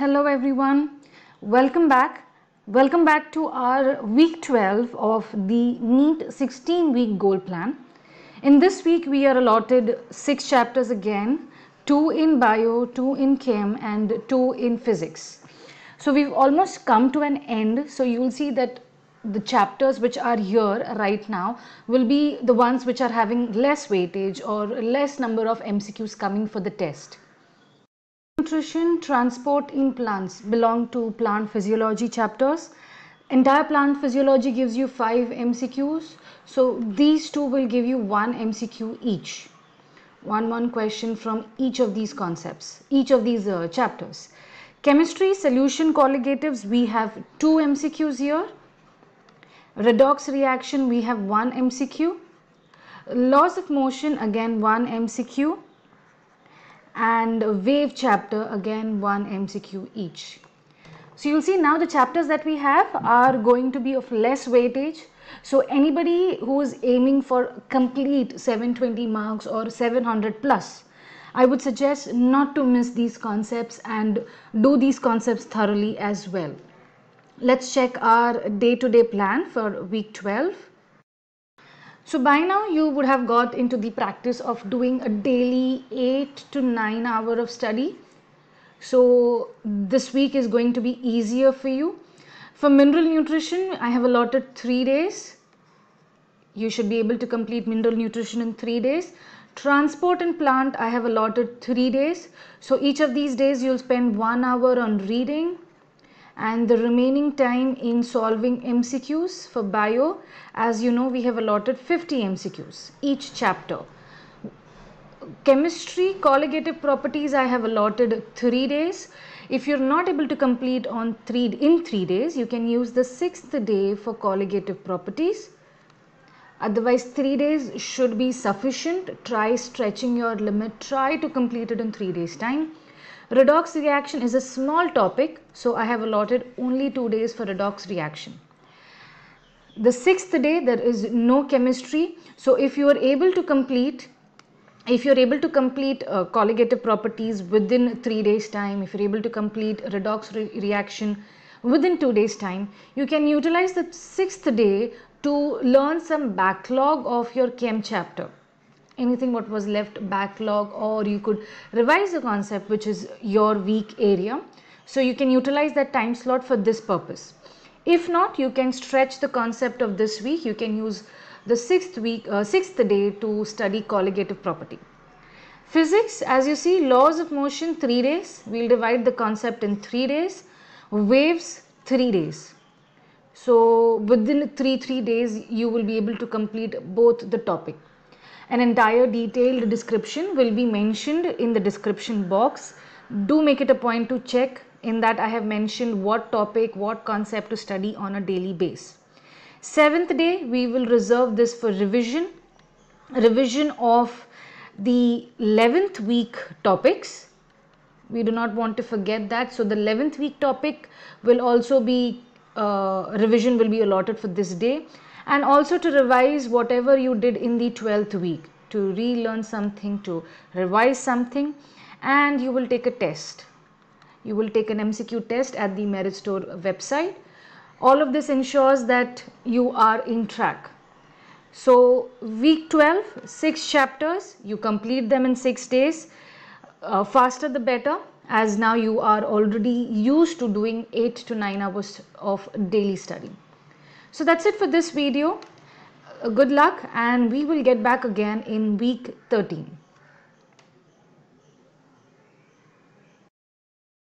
Hello everyone, welcome back. Welcome back to our week 12 of the neat 16 week goal plan. In this week we are allotted 6 chapters again, 2 in bio, 2 in chem and 2 in physics. So we've almost come to an end so you will see that the chapters which are here right now will be the ones which are having less weightage or less number of MCQs coming for the test. Nutrition, transport in plants belong to plant physiology chapters. Entire plant physiology gives you 5 MCQs. So these two will give you 1 MCQ each. One one question from each of these concepts, each of these uh, chapters. Chemistry, solution colligatives, we have 2 MCQs here. Redox reaction, we have 1 MCQ. Laws of motion, again 1 MCQ and wave chapter again one MCQ each. So you'll see now the chapters that we have are going to be of less weightage. So anybody who is aiming for complete 720 marks or 700 plus, I would suggest not to miss these concepts and do these concepts thoroughly as well. Let's check our day-to-day -day plan for week 12. So by now you would have got into the practice of doing a daily 8 to 9 hour of study. So this week is going to be easier for you. For mineral nutrition, I have allotted 3 days. You should be able to complete mineral nutrition in 3 days. Transport and plant, I have allotted 3 days. So each of these days you'll spend 1 hour on reading, and the remaining time in solving MCQs for bio as you know we have allotted 50 MCQs each chapter. Chemistry colligative properties I have allotted 3 days. If you are not able to complete on three in 3 days you can use the 6th day for colligative properties otherwise 3 days should be sufficient try stretching your limit try to complete it in 3 days time Redox reaction is a small topic, so I have allotted only two days for redox reaction. The sixth day there is no chemistry, so if you are able to complete if you're able to complete uh, colligative properties within 3 days time, if you're able to complete redox re reaction within 2 days time, you can utilize the 6th day to learn some backlog of your chem chapter anything what was left backlog or you could revise the concept which is your weak area. So you can utilize that time slot for this purpose. If not, you can stretch the concept of this week. You can use the sixth week, uh, sixth day to study colligative property. Physics, as you see, laws of motion, three days. We'll divide the concept in three days. Waves, three days. So within three, three days, you will be able to complete both the topic. An entire detailed description will be mentioned in the description box. Do make it a point to check in that I have mentioned what topic, what concept to study on a daily base. Seventh day, we will reserve this for revision, revision of the 11th week topics. We do not want to forget that. So the 11th week topic will also be, uh, revision will be allotted for this day and also to revise whatever you did in the 12th week to relearn something to revise something and you will take a test you will take an mcq test at the merit store website all of this ensures that you are in track so week 12 six chapters you complete them in six days uh, faster the better as now you are already used to doing 8 to 9 hours of daily study so that's it for this video. Good luck and we will get back again in week 13.